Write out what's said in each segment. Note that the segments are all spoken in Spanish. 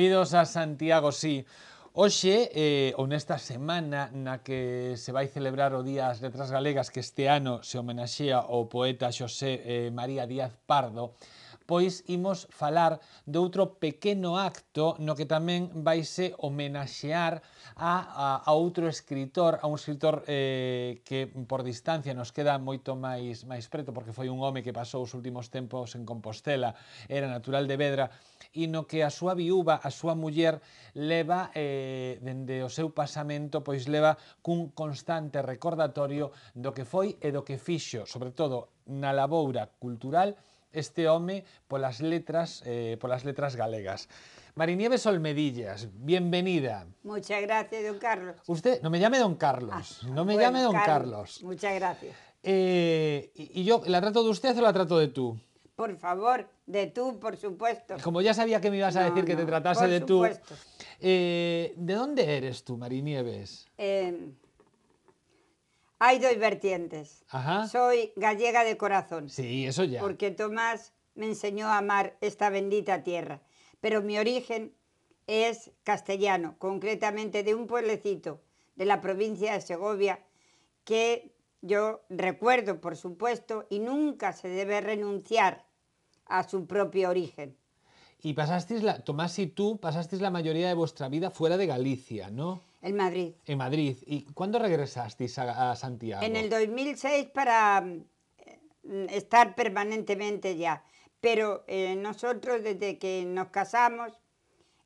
Benvidos a Santiago, sí. Hoxe, eh, ou nesta semana na que se vai celebrar o Día das Letras Galegas que este ano se homenaxea o poeta Xosé eh, María Díaz Pardo, pois imos falar de outro pequeno acto no que tamén vaise homenaxear a, a, a outro escritor, a un escritor eh, que por distancia nos queda moito máis máis preto, porque foi un home que pasou os últimos tempos en Compostela, era natural de Vedra, e no que a súa viúva, a súa muller, leva eh, dende o seu pasamento, pois leva cun constante recordatorio do que foi e do que fixo, sobre todo na laboura cultural este home polas letras eh, polas letras galegas. Marinieves Olmedillas, bienvenida. Muchas gracias, don Carlos. Usted, no me llame don Carlos, ah, no me bueno, llame don Carlos. Carlos. Muchas gracias. Eh, y, y, yo, ¿la trato de usted o la trato de tú? por favor, de tú, por supuesto. Como ya sabía que me ibas a decir que te tratase de tú. tú. Eh, ¿De dónde eres tú, Marinieves? Eh, hay dos vertientes. Soy gallega de corazón. Sí, eso ya. Porque Tomás me enseñó a amar esta bendita tierra. Pero mi origen es castellano, concretamente de un pueblecito de la provincia de Segovia que yo recuerdo, por supuesto, y nunca se debe renunciar a su propio origen. Y pasasteis, la, Tomás y tú, pasasteis la mayoría de vuestra vida fuera de Galicia, ¿no? En Madrid. En Madrid. ¿Y cuándo regresasteis a, Santiago? En el 2006 para mm, estar permanentemente ya. Pero eh, nosotros desde que nos casamos,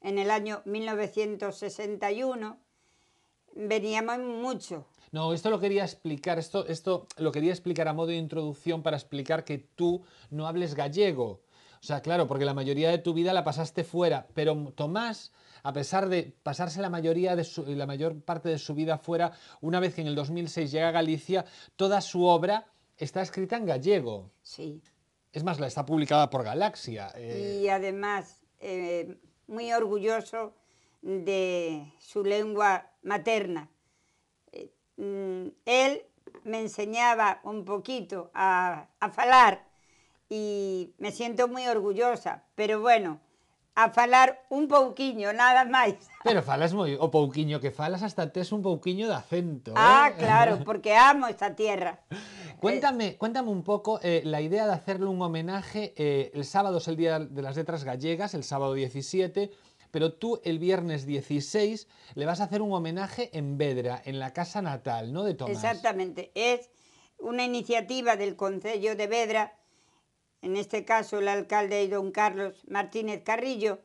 en el año 1961, veníamos mucho no, esto lo quería explicar, esto, esto lo quería explicar a modo de introducción para explicar que tú no hables gallego. O sea, claro, porque la mayoría de tu vida la pasaste fuera, pero Tomás, a pesar de pasarse la mayoría de la mayor parte de su vida fuera, una vez que en el 2006 llega a Galicia, toda su obra está escrita en gallego. Sí. Es más, la está publicada por Galaxia. Eh. Y además, eh, muy orgulloso de su lengua materna, Mm, él me enseñaba un poquito a, a falar y me siento muy orgullosa, pero bueno, a falar un pouquiño, nada más. Pero falas muy, o pouquiño que falas hasta es un pouquiño de acento. ¿eh? Ah, claro, porque amo esta tierra. Cuéntame, cuéntame un poco eh, la idea de hacerle un homenaje, eh, el sábado es el Día de las Letras Gallegas, el sábado 17, pero tú el viernes 16 le vas a hacer un homenaje en Vedra, en la casa natal, ¿no? De Tomás. Exactamente, es una iniciativa del Concello de Vedra, en este caso el alcalde y don Carlos Martínez Carrillo,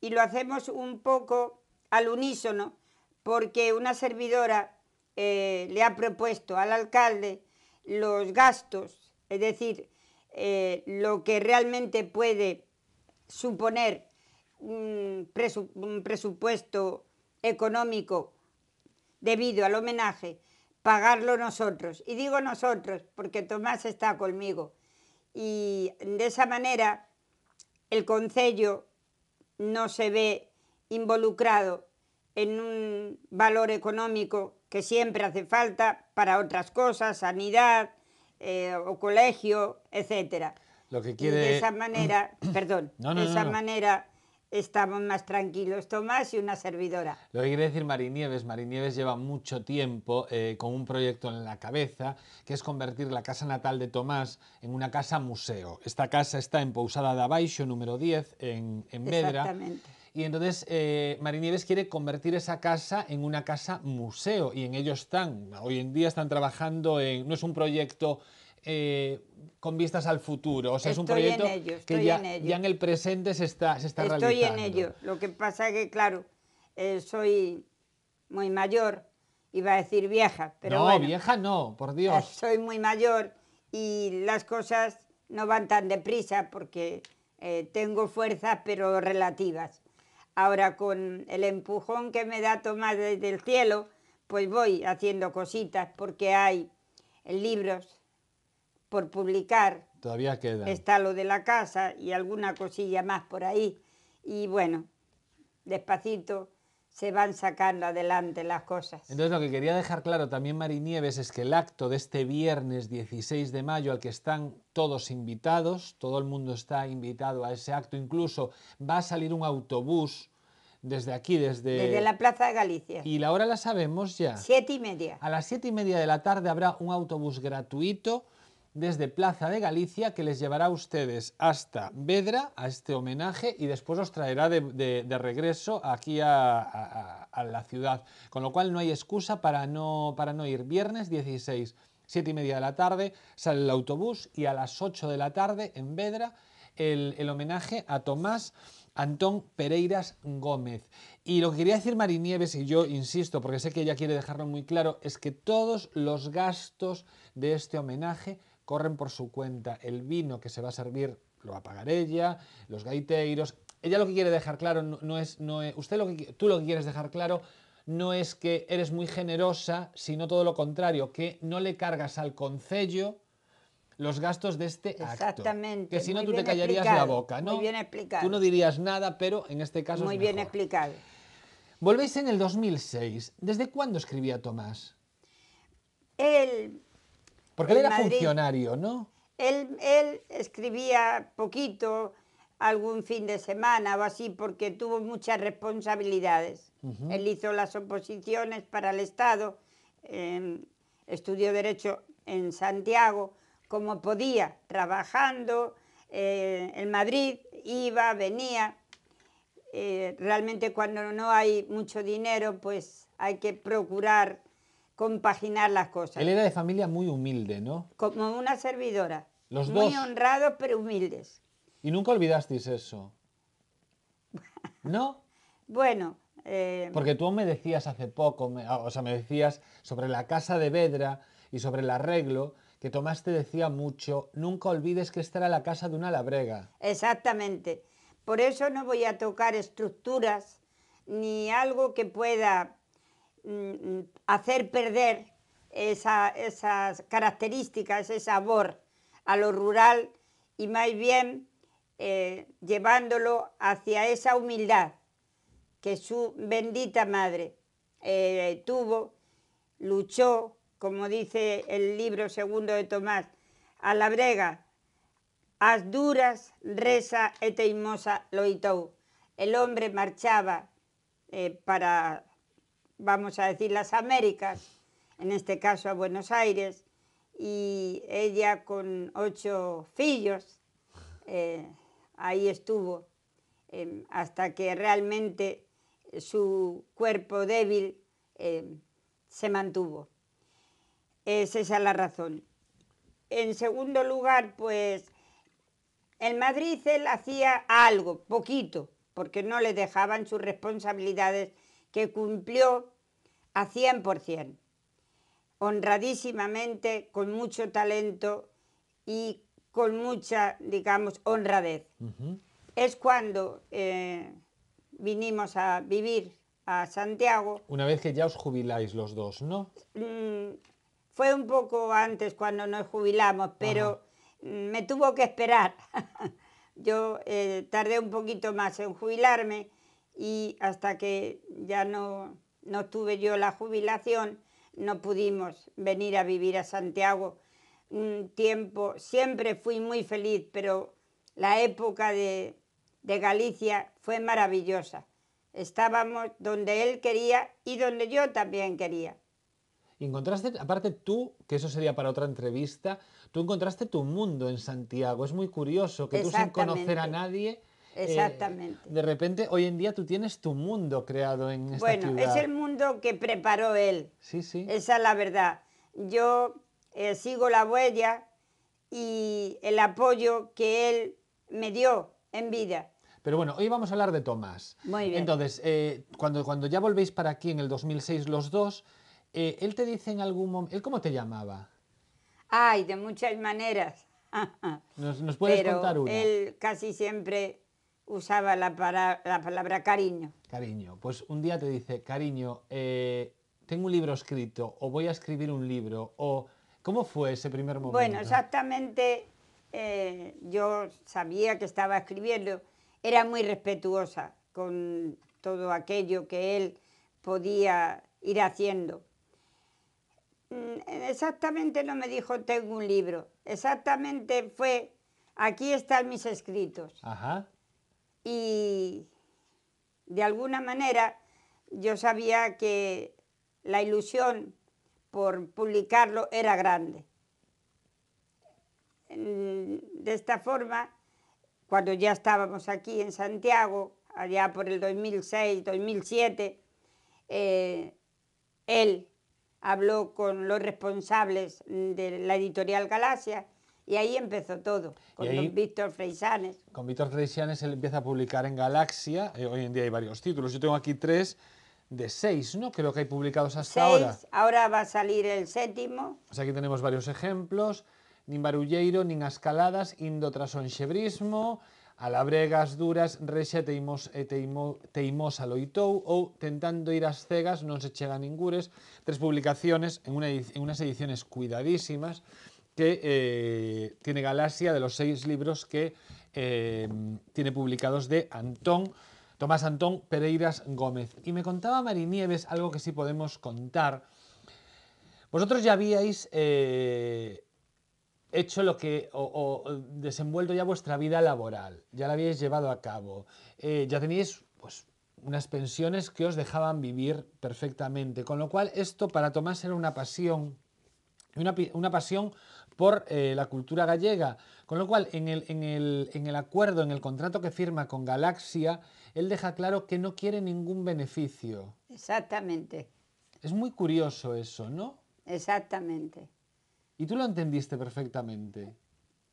y lo hacemos un poco al unísono, porque una servidora eh, le ha propuesto al alcalde los gastos, es decir, eh, lo que realmente puede suponer un, presupuesto económico debido al homenaje, pagarlo nosotros. Y digo nosotros porque Tomás está conmigo. Y de esa manera el concello no se ve involucrado en un valor económico que siempre hace falta para otras cosas, sanidad eh, o colegio, etc. Lo que de esa manera, perdón, de esa manera estamos más tranquilos Tomás y una servidora. Lo que quiere decir Marinieves, Marinieves lleva mucho tiempo eh, con un proyecto en la cabeza, que es convertir la casa natal de Tomás en una casa museo. Esta casa está en Pousada de Abaixo, número 10, en, en Vedra. Exactamente. Y entonces eh, Nieves quiere convertir esa casa en una casa museo y en ello están. Hoy en día están trabajando en... No es un proyecto eh, con vistas al futuro. O sea, es un proyecto que ya en, el presente se está, se está realizando. Estoy en ello. Lo que pasa es que, claro, eh, soy muy mayor, iba a decir vieja, pero No, vieja no, por Dios. Soy muy mayor y las cosas no van tan deprisa porque eh, tengo fuerzas, pero relativas. Ahora, con el empujón que me da Tomás desde el cielo, pues voy haciendo cositas porque hay libros por publicar. Todavía queda. Está lo de la casa y alguna cosilla más por ahí. Y bueno, despacito se van sacando adelante las cosas. Entonces lo que quería dejar claro también Mari Nieves es que el acto de este viernes 16 de mayo al que están todos invitados, todo el mundo está invitado a ese acto, incluso va a salir un autobús desde aquí, desde... Desde la Plaza de Galicia. Y la hora la sabemos ya. Siete y media. A las siete y media de la tarde habrá un autobús gratuito desde Plaza de Galicia que les llevará a ustedes hasta Vedra, a este homenaje, y después os traerá de, regreso aquí a, la ciudad. Con lo cual no hay excusa para no, ir. Viernes 16, 7 y media de la tarde, sale el autobús y a las 8 de la tarde en Vedra el, homenaje a Tomás. Antón Pereiras Gómez. Y lo que quería decir Mari Nieves, y yo insisto, porque sé que ella quiere dejarlo muy claro, es que todos los gastos de este homenaje corren por su cuenta, el vino que se va a servir lo va a pagar ella, los gaiteiros, Ella lo que quiere dejar claro no, es, no es, usted lo que, tú lo que quieres dejar claro no es que eres muy generosa, sino todo lo contrario, que no le cargas al concello los gastos de este Exactamente, acto. Exactamente. Que si no tú te callarías la boca, ¿no? Muy bien explicado. Tú no dirías nada, pero en este caso Muy bien explicado. Volvéis en el 2006. ¿Desde cuándo escribía Tomás? Él porque él era funcionario, ¿no? Él, escribía poquito, algún fin de semana o así, porque tuvo muchas responsabilidades. Él hizo las oposiciones para el Estado, em, estudió Derecho en Santiago, como podía, trabajando eh, en Madrid, iba, venía. Eh, realmente cuando no hay mucho dinero, pues hay que procurar compaginar las cosas. Él era de familia muy humilde, ¿no? Como una servidora. Los muy honrados pero humildes. ¿Y nunca olvidasteis eso? ¿No? bueno. Eh, Porque tú me decías hace poco, ah, o sea, me decías sobre la casa de Vedra y sobre el arreglo que Tomás te decía mucho, nunca olvides que esta era la casa de una labrega. Exactamente. Por eso no voy a tocar estructuras ni algo que pueda Mm, mm, hacer perder esas características, ese sabor a lo rural y más bien eh, llevándolo hacia esa humildad que su bendita madre eh, tuvo, luchó, como dice el libro segundo de Tomás, a la brega, as duras reza eteimosa loitou. El hombre marchaba eh, para vamos a decir, las Américas, en este caso a Buenos Aires, y ella con ocho hijos eh, ahí estuvo, em, hasta que realmente su cuerpo débil em, se mantuvo. Es esa la razón. En segundo lugar, pues el Madrid él hacía algo, poquito, porque no le dejaban sus responsabilidades que cumplió a 100%, honradísimamente, con mucho talento y con mucha, digamos, honradez. Es cuando eh, vinimos a vivir a Santiago. Una vez que ya os jubiláis los dos, ¿no? Mm, fue un poco antes cuando nos jubilamos, pero me tuvo que esperar. Yo eh, tardé un poquito más en jubilarme y hasta que ya no, tuve yo la jubilación, no pudimos venir a vivir a Santiago. Un tiempo, siempre fui muy feliz, pero la época de, Galicia fue maravillosa. Estábamos donde él quería y donde yo también quería. Encontraste, aparte tú, que eso sería para otra entrevista, tú encontraste tu mundo en Santiago. Es muy curioso que tú sin conocer a nadie eh, Exactamente. de repente, hoy en día tú tienes tu mundo creado en esta bueno, Bueno, es el mundo que preparó él. Sí, sí. Esa es la verdad. Yo eh, sigo la huella y el apoyo que él me dio en vida. Pero bueno, hoy vamos a hablar de Tomás. Muy bien. Entonces, eh, cuando, cuando ya volvéis para aquí en el 2006 los dos, él te dice en algún momento, ¿él cómo te llamaba? Ay, de muchas maneras. ¿Nos, puedes contar una? Él casi siempre usaba la, para, la palabra cariño. Cariño. Pues un día te dice, cariño, eh, tengo un libro escrito, o voy a escribir un libro, o ¿cómo fue ese primer momento? Bueno, exactamente eh, yo sabía que estaba escribiendo. Era muy respetuosa con todo aquello que él podía ir haciendo. Mm, exactamente no me dijo, tengo un libro. Exactamente fue, aquí están mis escritos. Ajá y de alguna manera yo sabía que la ilusión por publicarlo era grande. De esta forma, cuando ya estábamos aquí en Santiago, allá por el 2006, 2007, eh, él habló con los responsables de la editorial Galaxia y ahí empezó todo, con Víctor Freisanes. Con Víctor Freisanes él empieza a publicar en Galaxia, eh, hoy en día hay varios títulos, yo tengo aquí tres de seis, ¿no? Creo que hay publicados hasta seis, ahora. Ahora va a salir el séptimo. aquí tenemos varios ejemplos. Nin barulleiro, nin ascaladas, chebrismo, alabregas duras, Resia teimos, e eh, teimosa loitou ou tentando ir a cegas non se chega ningures. Tres publicaciones en, en unas ediciones cuidadísimas que eh, tiene Galaxia, de los seis libros que em, tiene publicados de Antón, Tomás Antón Pereiras Gómez. Y me contaba Mari Nieves algo que sí podemos contar. Vosotros ya habíais eh, hecho lo que, o, desenvuelto ya vuestra vida laboral, ya la habíais llevado a cabo, eh, ya teníais pues, unas pensiones que os dejaban vivir perfectamente, con lo cual esto para Tomás era una pasión, una pasión por eh, la cultura gallega. Con lo cual, en el, acuerdo, en el contrato que firma con Galaxia, él deja claro que no quiere ningún beneficio. Exactamente. Es muy curioso eso, ¿no? Exactamente. Y tú lo entendiste perfectamente.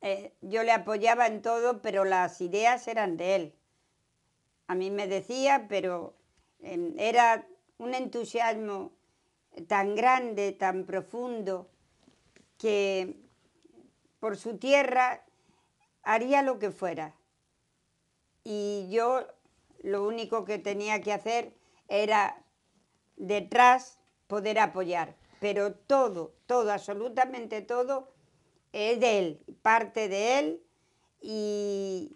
Eh, yo le apoyaba en todo, pero las ideas eran de él. A mí me decía, pero em, era un entusiasmo tan grande, tan profundo, que por su tierra, haría lo que fuera. Y yo lo único que tenía que hacer era detrás poder apoyar. Pero todo, todo, absolutamente todo, es de él, parte de él y,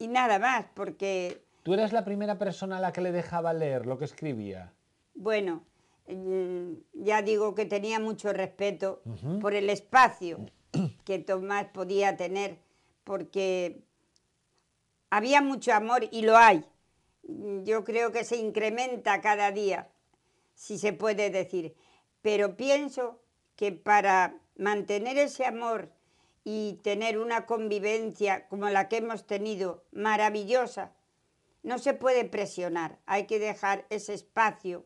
nada más, porque... ¿Tú eras la primera persona a la que le dejaba leer lo que escribía? Bueno, eh, ya digo que tenía mucho respeto por el espacio que Tomás podía tener, porque había mucho amor y lo hay. Yo creo que se incrementa cada día, si se puede decir. Pero pienso que para mantener ese amor y tener una convivencia como la que hemos tenido, maravillosa, no se puede presionar, hay que dejar ese espacio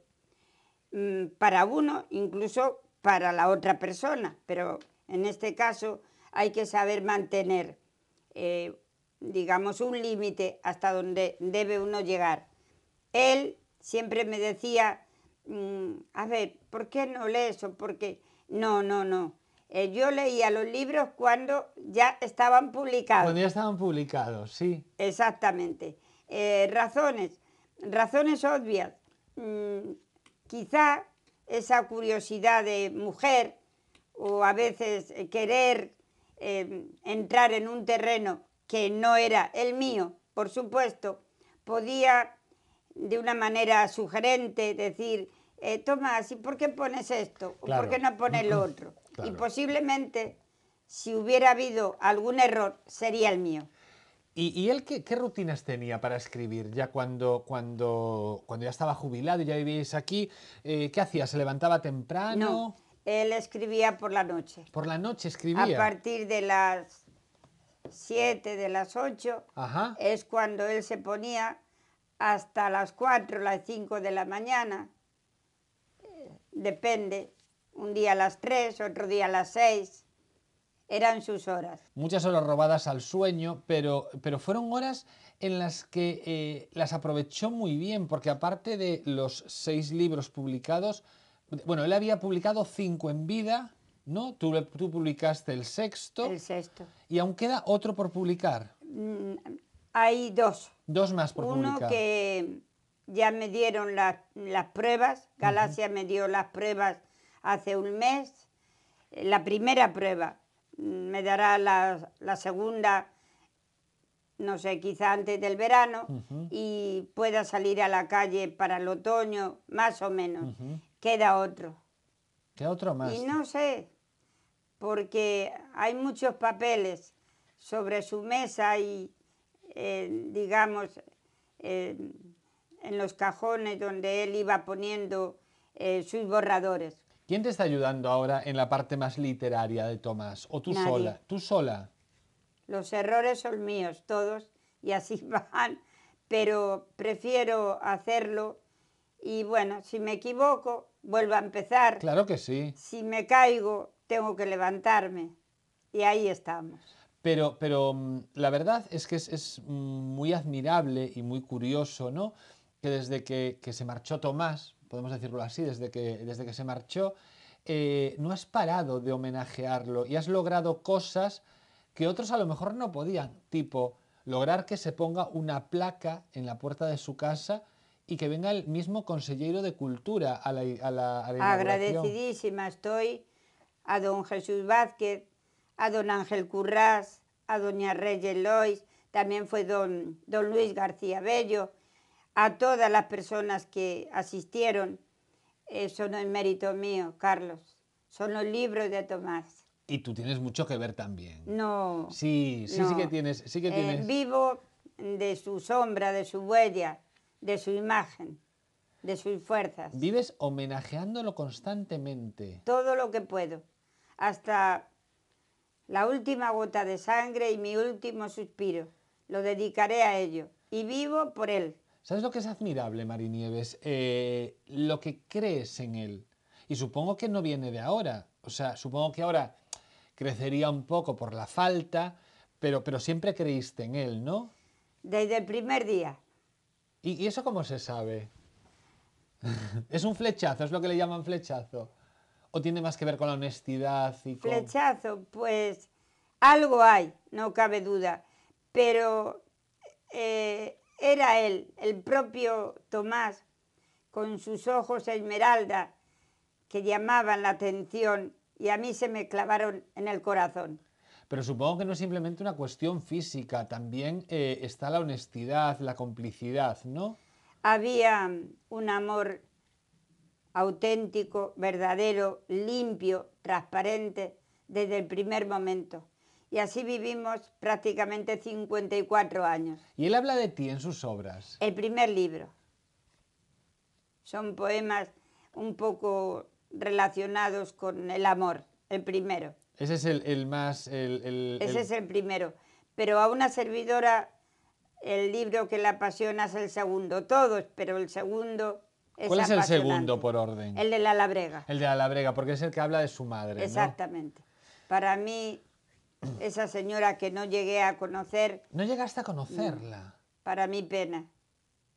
mm, para uno, incluso para la otra persona, pero en este caso hay que saber mantener, eh, digamos, un límite hasta donde debe uno llegar. Él siempre me decía, mm, a ver, ¿por qué no lees eso? Porque no, no, no. Eh, yo leía los libros cuando ya estaban publicados. Cuando ya estaban publicados, sí. Exactamente. Eh, razones, razones obvias. Mm, quizá esa curiosidad de mujer o a veces eh, querer em, entrar en un terreno que no era el mío, por supuesto, podía de una manera sugerente decir, eh, Tomás, ¿y por qué pones esto? ¿O por qué no pones lo otro? Y posiblemente, si hubiera habido algún error, sería el mío. ¿Y, él qué, rutinas tenía para escribir? Ya cuando, cuando, cuando ya estaba jubilado y ya vivíais aquí, eh, ¿qué hacía? ¿Se levantaba temprano? Él escribía por la noche. Por la noche escribía. A partir de las 7, de las 8, es cuando él se ponía hasta las 4, las 5 de la mañana. Eh, depende, un día a las 3, otro día a las 6. Eran sus horas. Muchas horas robadas al sueño, pero, pero fueron horas en las que eh, las aprovechó muy bien, porque aparte de los seis libros publicados, bueno, él había publicado cinco en vida, ¿no? Tú, publicaste el sexto. El sexto. Y aún queda otro por publicar. Mm, hay dos. Dos más por publicar. Uno que ya me dieron las pruebas, Galaxia me dio las pruebas hace un mes, la primera prueba, mm, me dará la, segunda, no sé, quizá antes del verano, y pueda salir a la calle para el otoño, más o menos queda otro. ¿Qué otro más? Y no sé, porque hay muchos papeles sobre su mesa y, eh, digamos, en los cajones donde él iba poniendo eh, sus borradores. ¿Quién te está ayudando ahora en la parte más literaria de Tomás? ¿O tú sola? ¿Tú sola? Los errores son míos, todos, y así van, pero prefiero hacerlo y bueno, si me equivoco, vuelvo a empezar. Claro que sí. Si me caigo, tengo que levantarme. Y ahí estamos. Pero, pero mm, la verdad es que es, mm, muy admirable y muy curioso, ¿no? Que desde que, se marchó Tomás, podemos decirlo así, desde que, desde que se marchó, eh, no has parado de homenajearlo y has logrado cosas que otros a lo mejor no podían, tipo lograr que se ponga una placa en la puerta de su casa y que venga el mismo consejero de Cultura a la, a Agradecidísima estoy a don Jesús Vázquez, a don Ángel Currás, a doña Reyes Lois, también fue don, don Luis García Bello, a todas las personas que asistieron. Eso no es mérito mío, Carlos. Son los libros de Tomás. Y tú tienes mucho que ver también. No. Sí, sí, que tienes. Sí que eh, tienes. vivo de su sombra, de su huella de su imagen, de sus fuerzas. Vives homenajeándolo constantemente. Todo lo que puedo, hasta la última gota de sangre y mi último suspiro. Lo dedicaré a ello y vivo por él. ¿Sabes lo que es admirable, Marinieves? Eh, lo que crees en él. Y supongo que no viene de ahora. O sea, supongo que ahora crecería un poco por la falta, pero, pero siempre creíste en él, ¿no? Desde el primer día. ¿Y, eso cómo se sabe? es un flechazo, es lo que le llaman flechazo. ¿O tiene más que ver con la honestidad y Flechazo, pues algo hay, no cabe duda. Pero eh, era él, el propio Tomás, con sus ojos esmeralda, que llamaban la atención y a mí se me clavaron en el corazón. Pero supongo que no es simplemente una cuestión física, también eh, está la honestidad, la complicidad, ¿no? Había mm, un amor auténtico, verdadero, limpio, transparente, desde el primer momento. Y así vivimos prácticamente 54 años. ¿Y él habla de ti en sus obras? El primer libro. Son poemas un poco relacionados con el amor, el primero. Ese es el, más... Ese es el primero. Pero a una servidora el libro que la apasiona es el segundo. Todos, pero el segundo... Es ¿Cuál es el segundo por orden? El de la labrega. El de la labrega, porque es el que habla de su madre. Exactamente. Para mí, esa señora que no llegué a conocer... No llegaste a conocerla. Para mí, pena.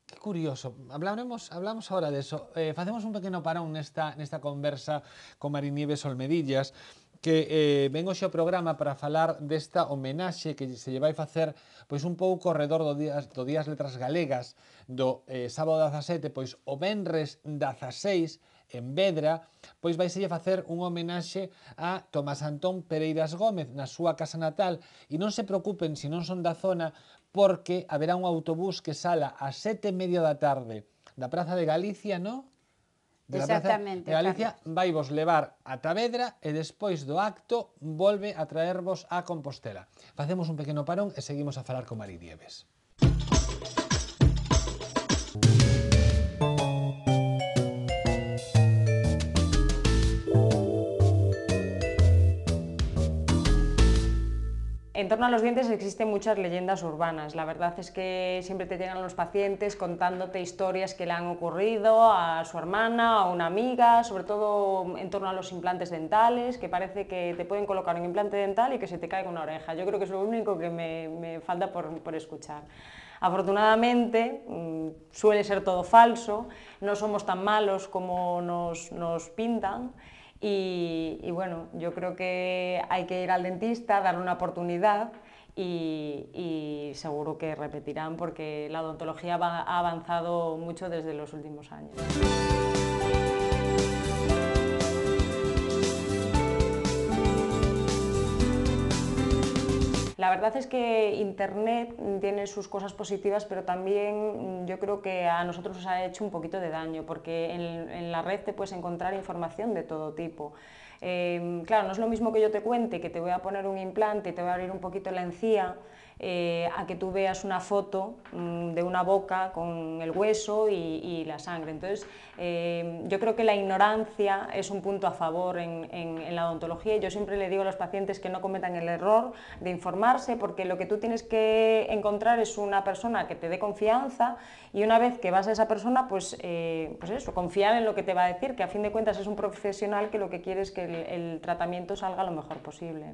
Qué curioso. Hablaremos, hablamos ahora de eso. Eh, hacemos un pequeño parón en esta, en esta conversa con Marinieves Olmedillas. que eh, vengo hoxe programa para falar desta homenaxe que se lle vai facer pois un pouco redor do Días, do días Letras Galegas do eh, sábado 17, pois o Benres 16 en Vedra, pois vai selle facer un homenaxe a Tomás Antón Pereiras Gómez na súa casa natal e non se preocupen se non son da zona porque haberá un autobús que sala a sete e media da tarde da Praza de Galicia, no? de Exactamente, Praza de Galicia Carlos. vai vos levar a Tavedra e despois do acto volve a traervos a Compostela. Facemos un pequeno parón e seguimos a falar con Mari Dieves. Música En torno a los dientes existen muchas leyendas urbanas. La verdad es que siempre te llegan los pacientes contándote historias que le han ocurrido a su hermana, a una amiga, sobre todo en torno a los implantes dentales, que parece que te pueden colocar un implante dental y que se te caiga una oreja. Yo creo que es lo único que me, falta por, escuchar. Afortunadamente, mm, suele ser todo falso, no somos tan malos como nos pintan. Y, bueno, yo creo que hay que ir al dentista, darle una oportunidad y, seguro que repetirán porque la odontología ha avanzado mucho desde los últimos años. la verdad es que Internet tiene sus cosas positivas, pero también yo creo que a nosotros nos ha hecho un poquito de daño, porque en, la red te puedes encontrar información de todo tipo. Eh, claro, no es lo mismo que yo te cuente que te voy a poner un implante y te voy a abrir un poquito la encía eh, a que tú veas una foto mm, de una boca con el hueso y, la sangre. Entonces, eh, yo creo que la ignorancia es un punto a favor en, la odontología. Yo siempre le digo a los pacientes que no cometan el error de informarse porque lo que tú tienes que encontrar es una persona que te dé confianza y una vez que vas a esa persona, pues, eh, pues eso, confiar en lo que te va a decir, que a fin de cuentas es un profesional que lo que quiere es que el tratamiento salga lo mejor posible.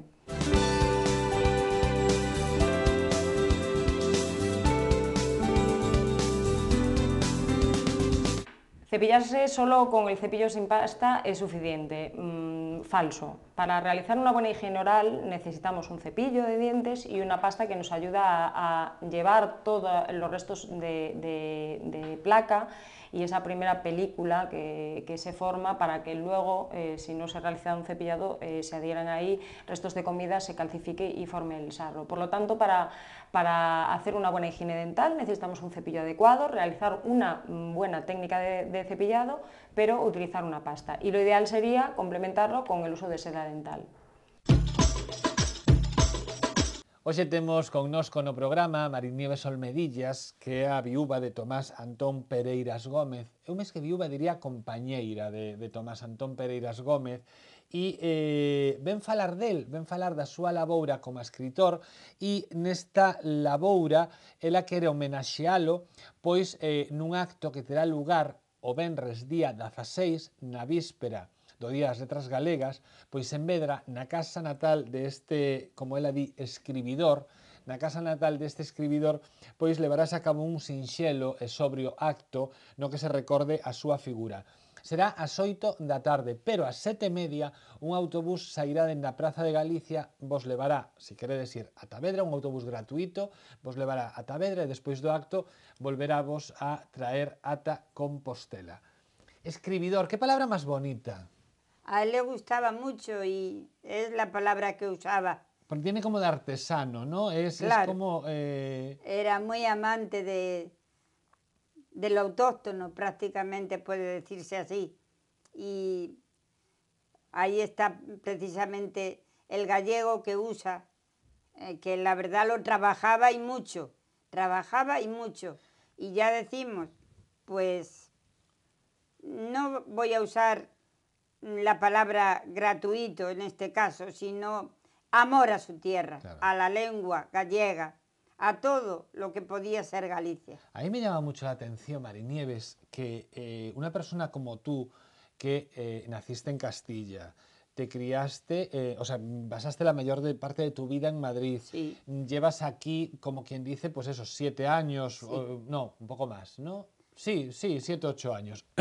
Cepillarse solo con el cepillo sin pasta es suficiente. Mm, falso. Para realizar una buena higiene oral necesitamos un cepillo de dientes y una pasta que nos ayuda a, llevar todos los restos de placa y esa primera película que, se forma para que luego, eh, si no se realiza un cepillado, eh, se adhieran ahí restos de comida, se calcifique y forme el sarro. Por lo tanto, para, hacer una buena higiene dental necesitamos un cepillo adecuado, realizar una mm, buena técnica de, de cepillado, pero utilizar una pasta. Y lo ideal sería complementarlo con el uso de seda dental. Hoxe temos connosco no programa Nieves Olmedillas, que é a viúva de Tomás Antón Pereiras Gómez. Eu mes que viúva diría compañeira de, de Tomás Antón Pereiras Gómez, e eh, ven falar del, ven falar da súa laboura como escritor e nesta laboura ela quere homenaxealo pois eh, nun acto que terá lugar o Benres día 16 na víspera do Día das Letras Galegas, pois en Vedra, na casa natal deste, como ela di, escribidor, na casa natal deste escribidor, pois levarás a cabo un sinxelo e sobrio acto no que se recorde a súa figura. Será as 8 da tarde, pero ás sete media un autobús sairá dende a Praza de Galicia, vos levará, se queredes ir a Tavedra, un autobús gratuito, vos levará a Tavedra e despois do acto volverá vos a traer ata Compostela. Escribidor, que palabra máis bonita. A él le gustaba mucho y es la palabra que usaba. Porque tiene como de artesano, ¿no? Es, como... Eh, Era muy amante de, autóctono, prácticamente puede decirse así. Y ahí está precisamente el gallego que usa, eh, que la verdad lo trabajaba y mucho, trabajaba y mucho. Y ya decimos, pues no voy a usar la palabra gratuito en este caso, sino amor a su tierra, a la lengua gallega, a todo lo que podía ser Galicia. A mí me llama mucho la atención, Nieves, que eh, una persona como tú, que eh, naciste en Castilla, te criaste, eh, o sea, basaste la mayor parte de tu vida en Madrid. Llevas aquí, como quien dice, pues esos siete años, no, un poco más, ¿no? Sí, sí, siete, ocho años.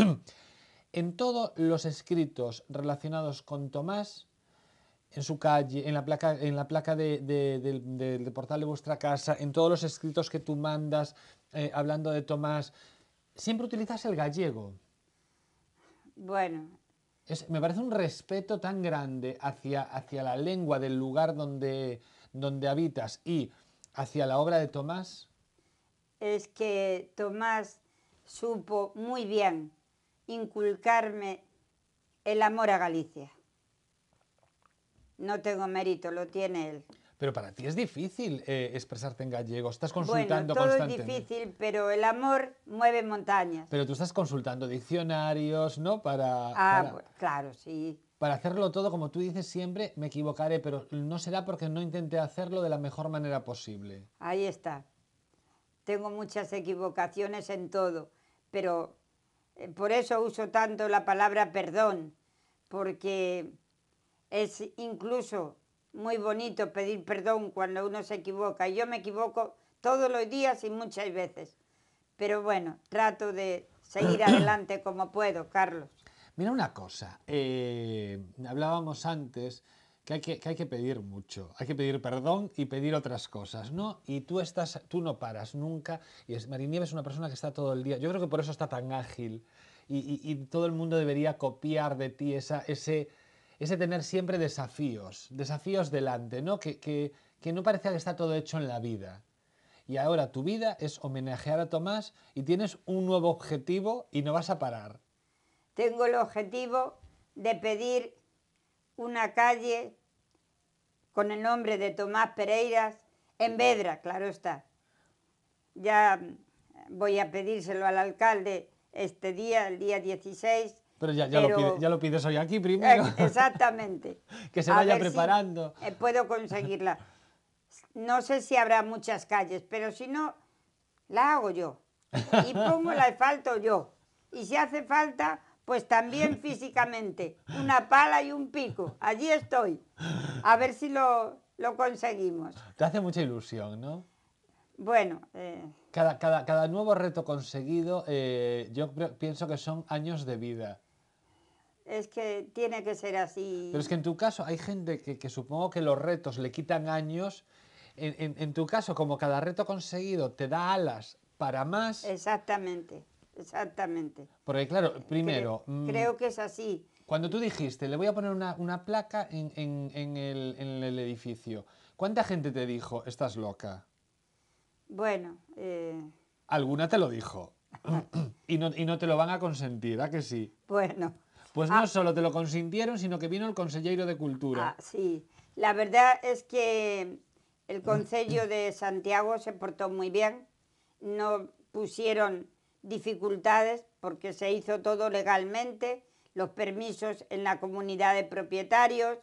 En todos los escritos relacionados con Tomás, en su calle, en la placa, en la placa del portal de vuestra casa, en todos los escritos que tú mandas eh, hablando de Tomás, siempre utilizas el gallego. Bueno. me parece un respeto tan grande hacia, hacia la lengua del lugar donde, donde habitas y hacia la obra de Tomás? Es que Tomás supo muy bien inculcarme el amor a Galicia. No tengo mérito, lo tiene él. Pero para ti es difícil eh, expresarte en gallego, estás consultando bueno, todo es difícil, pero el amor mueve montañas. Pero tú estás consultando diccionarios, ¿no? Para, ah, claro, sí. Para hacerlo todo, como tú dices siempre, me equivocaré, pero no será porque no intenté hacerlo de la mejor manera posible. Ahí está. Tengo muchas equivocaciones en todo, pero eh, por eso uso tanto la palabra perdón, porque es incluso muy bonito pedir perdón cuando uno se equivoca. Yo me equivoco todos los días y muchas veces. Pero bueno, trato de seguir adelante como puedo, Carlos. Mira una cosa, eh, hablábamos antes que hay que, pedir mucho, hay que pedir perdón y pedir otras cosas, ¿no? Y tú estás, tú no paras nunca, y es, es una persona que está todo el día, yo creo que por eso está tan ágil, y, todo el mundo debería copiar de ti esa, ese, ese tener siempre desafíos, desafíos delante, ¿no? Que, que no parece que está todo hecho en la vida. Y ahora tu vida es homenajear a Tomás y tienes un nuevo objetivo y no vas a parar. Tengo el objetivo de pedir una calle con el nombre de Tomás Pereiras en Vedra, claro está. Ya mm, voy a pedírselo al alcalde este día, el día 16. Pero ya, Lo, pides hoy aquí primero. Eh, exactamente. que se vaya preparando. Eh, puedo conseguirla. No sé si habrá muchas calles, pero si no, la hago yo. Y pongo el asfalto yo. Y si hace falta, pues también físicamente, una pala y un pico. Allí estoy. A ver si lo, conseguimos. Te hace mucha ilusión, ¿no? Bueno. Eh, cada, nuevo reto conseguido, eh, yo pienso que son años de vida. Es que tiene que ser así. Pero es que en tu caso hay gente que, supongo que los retos le quitan años. en, tu caso, como cada reto conseguido te da alas para más. Exactamente exactamente. Porque claro, primero... Mm, creo, que es así. Cuando tú dijiste, le voy a poner una, placa en, en, el, edificio, ¿cuánta gente te dijo, estás loca? Bueno... Eh... Alguna te lo dijo. y, no, y no te lo van a consentir, ¿a que sí? Bueno. Pues no ah. solo te lo consintieron, sino que vino el consejero de Cultura. Ah, sí. La verdad es que el Consejo de Santiago se portó muy bien. No pusieron dificultades porque se hizo todo legalmente, los permisos en la comunidad de propietarios,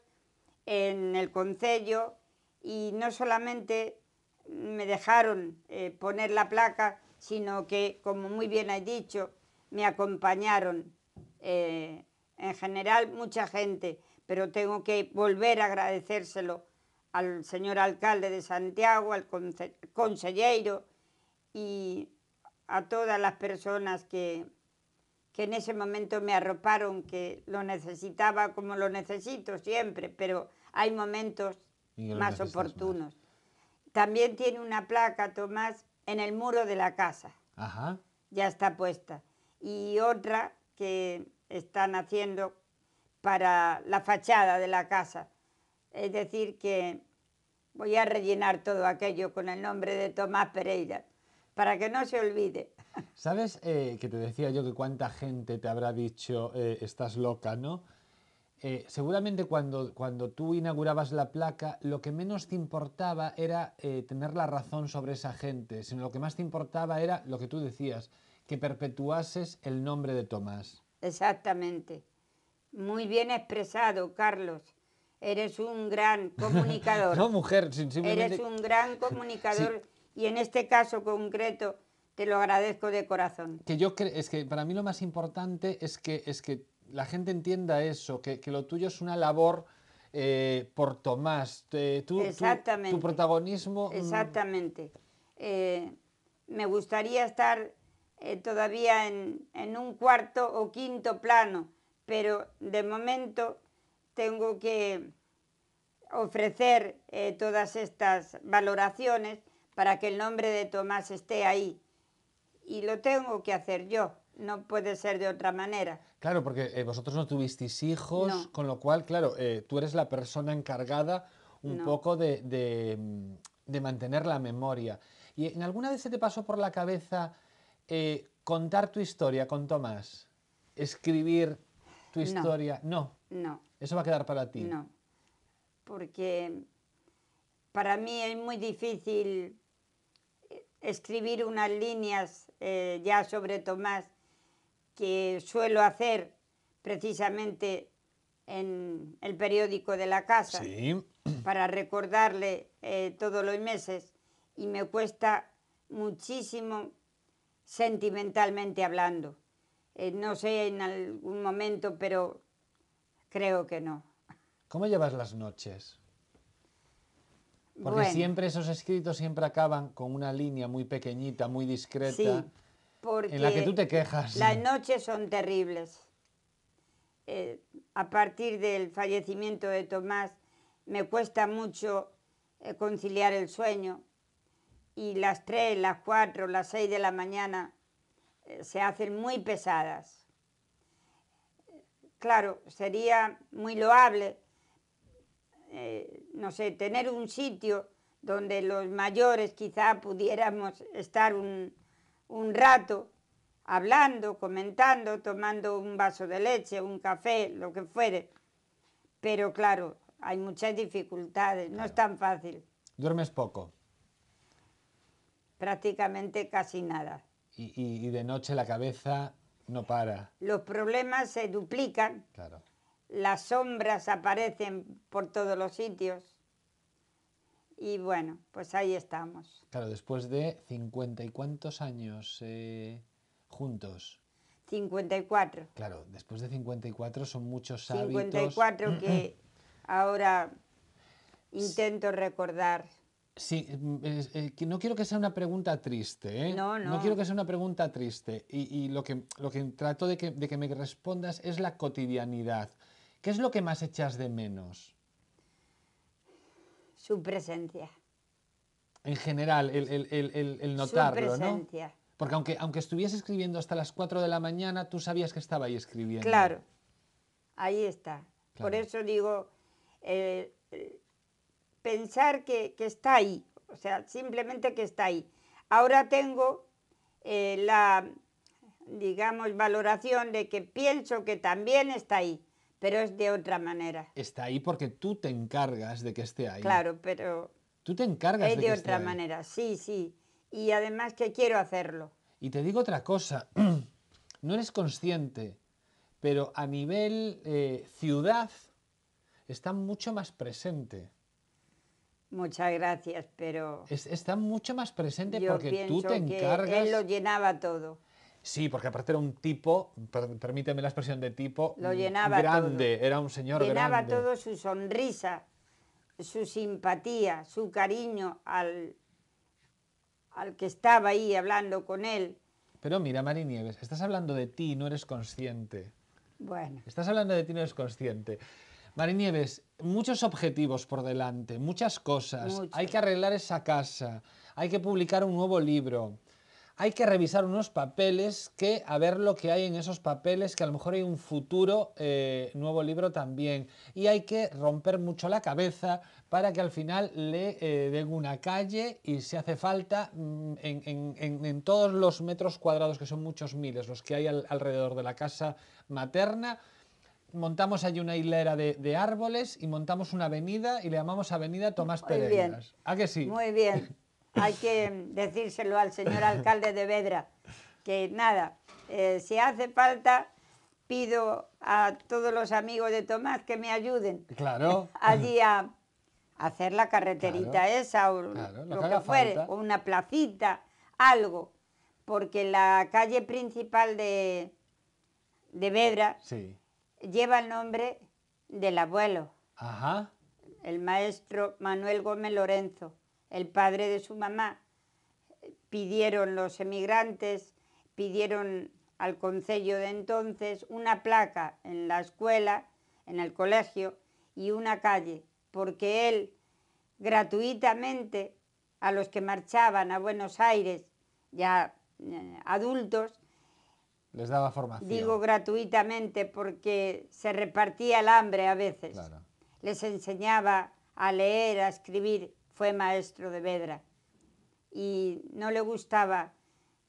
en el concello y no solamente me dejaron eh, poner la placa, sino que, como muy bien he dicho, me acompañaron eh, en general mucha gente, pero tengo que volver a agradecérselo al señor alcalde de Santiago, al consejero y a todas las personas que, en ese momento me arroparon, que lo necesitaba como lo necesito siempre, pero hay momentos más oportunos. También tiene una placa, Tomás, en el muro de la casa. Ya está puesta. Y otra que están haciendo para la fachada de la casa. Es decir, que voy a rellenar todo aquello con el nombre de Tomás Pereira para que no se olvide. ¿Sabes eh, que te decía yo que cuánta gente te habrá dicho, eh, estás loca, ¿no? Eh, seguramente cuando, cuando tú inaugurabas la placa, lo que menos te importaba era tener la razón sobre esa gente, sino lo que más te importaba era lo que tú decías, que perpetuases el nombre de Tomás. Exactamente. Muy bien expresado, Carlos. Eres un gran comunicador. no, mujer, simplemente... Eres un gran comunicador y en este caso concreto te lo agradezco de corazón. Que yo es que para mí lo más importante es que, es que la gente entienda eso, que, lo tuyo es una labor eh, por Tomás. Tu, protagonismo. Mm. Exactamente. Eh, me gustaría estar eh, todavía en, en, un cuarto o quinto plano, pero de momento tengo que ofrecer todas estas valoraciones para que el nombre de Tomás esté ahí. Y lo tengo que hacer yo, no puede ser de otra manera. Claro, porque eh, vosotros no tuvisteis hijos, con lo cual, claro, eh, tú eres la persona encargada un poco mm, de, mantener la memoria. ¿Y en alguna vez se te pasó por la cabeza eh, contar tu historia con Tomás? ¿Escribir tu historia? no. No. Eso va a quedar para ti. No. Porque para mí es muy difícil escribir unas líneas eh, ya sobre Tomás que suelo hacer precisamente en el periódico de la casa para recordarle eh, todos los meses y me cuesta muchísimo sentimentalmente hablando. Eh, no sé en algún momento, pero creo que no. ¿Cómo llevas las noches? Porque siempre esos escritos siempre acaban con una línea muy pequeñita, muy discreta, sí, en la que tú te quejas. Las noches son terribles. Eh, a partir del fallecimiento de Tomás me cuesta mucho eh, conciliar el sueño y las 3, las 4, las 6 de la mañana eh, se hacen muy pesadas. Claro, sería muy loable eh, no sé, tener un sitio donde los mayores quizá pudiéramos estar un, rato hablando, comentando, tomando un vaso de leche, un café, lo que fuere. Pero claro, hay muchas dificultades, no es tan fácil. ¿Duermes poco? Prácticamente casi nada. Y, y, de noche la cabeza no para. Los problemas se duplican. Claro las sombras aparecen por todos los sitios. Y bueno, pues ahí estamos. Claro, después de cincuenta y cuántos años eh, juntos. 54. Claro, después de 54 son muchos hábitos. 54 que ahora intento recordar. Sí, mm, eh, no quiero que sea una pregunta triste, ¿eh? No, no. No quiero que sea una pregunta triste. Y, lo, que, lo que trato de que, de que, me respondas es la cotidianidad. ¿Qué es lo que más echas de menos? Su presencia. En general, el, el, Su presencia. Porque aunque, aunque estuviese escribiendo hasta las 4 de la mañana, tú sabías que estaba ahí escribiendo. Claro, ahí está. Por eso digo, eh, eh, pensar que, está ahí, o sea, simplemente que está ahí. Ahora tengo eh, la, digamos, valoración de que pienso que también está ahí pero es de otra manera. Está ahí porque tú te encargas de que esté ahí. Claro, pero... Tú te encargas de que es de, otra manera, sí, sí. Y además que quiero hacerlo. Y te digo otra cosa, no eres consciente, pero a nivel eh, ciudad está mucho más presente. Muchas gracias, pero... está mucho más presente porque tú te encargas... Que él lo llenaba todo. Sí, porque aparte era un tipo, permíteme la expresión de tipo, grande, era un señor grande. Llenaba todo su sonrisa, su simpatía, su cariño al, al que estaba ahí hablando con él. Pero mira, Mari Nieves, estás hablando de ti y no eres consciente. Bueno. Estás hablando de ti y no eres consciente. Mari Nieves, muchos objetivos por delante, muchas cosas. Hay que arreglar esa casa, hay que publicar un nuevo libro hay que revisar unos papeles que a ver lo que hay en esos papeles, que a lo mejor hay un futuro eh, nuevo libro también. Y hay que romper mucho la cabeza para que al final le eh, den una calle y si hace falta mm, en, todos los metros cuadrados, que son muchos miles los que hay alrededor de la casa materna, montamos allí una hilera de, árboles y montamos una avenida y le llamamos Avenida Tomás Pérez. ¿A que sí? Muy bien. hay que decírselo al señor alcalde de Vedra, que nada, eh, si hace falta, pido a todos los amigos de Tomás que me ayuden. Claro. Allí a hacer la carreterita esa o lo, que, fuere, o una placita, algo, porque la calle principal de, Vedra lleva el nombre del abuelo, Ajá. el maestro Manuel Gómez Lorenzo el padre de su mamá, pidieron los emigrantes, pidieron al concello de entonces una placa en la escuela, en el colegio y una calle, porque él gratuitamente a los que marchaban a Buenos Aires, ya eh, adultos, les daba formación. Digo gratuitamente porque se repartía el hambre a veces. Les enseñaba a leer, a escribir fue maestro de Vedra y no le gustaba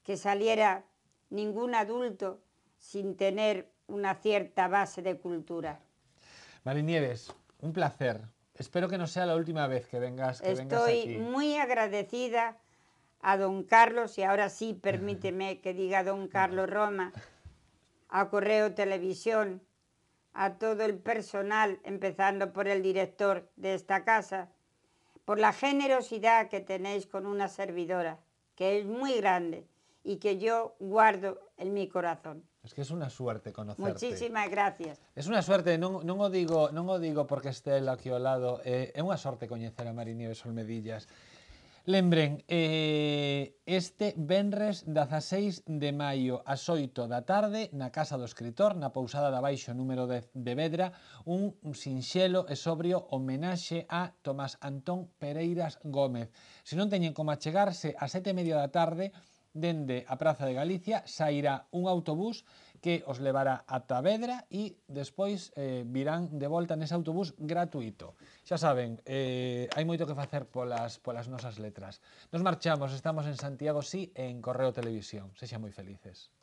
que saliera ningún adulto sin tener una cierta base de cultura. Marinieves, un placer. Espero que no sea la última vez que vengas. Que Estoy muy agradecida a don Carlos, y ahora sí permíteme que diga don Carlos Roma, a Correo Televisión, a todo el personal, empezando por el director de esta casa, por la generosidad que tenéis con una servidora, que es muy grande y que yo guardo en mi corazón. Es que es una suerte conocerte. Muchísimas gracias. Es una suerte, non, non, o, digo, non o digo porque este aquí ao lado, eh, é unha sorte coñecer a Marinieves Olmedillas. Lembren, eh, este venres 16 de maio ás 8 da tarde na Casa do Escritor, na Pousada da Baixo número 10 de Vedra, un sinxelo e sobrio homenaxe a Tomás Antón Pereiras Gómez. Se non teñen como achegarse a sete e media da tarde, dende a Praza de Galicia sairá un autobús que os levará ata Vedra e despois eh, virán de volta nese autobús gratuito. Xa saben, eh, hai moito que facer polas, polas nosas letras. Nos marchamos, estamos en Santiago, sí, en Correo Televisión. Sexan moi felices.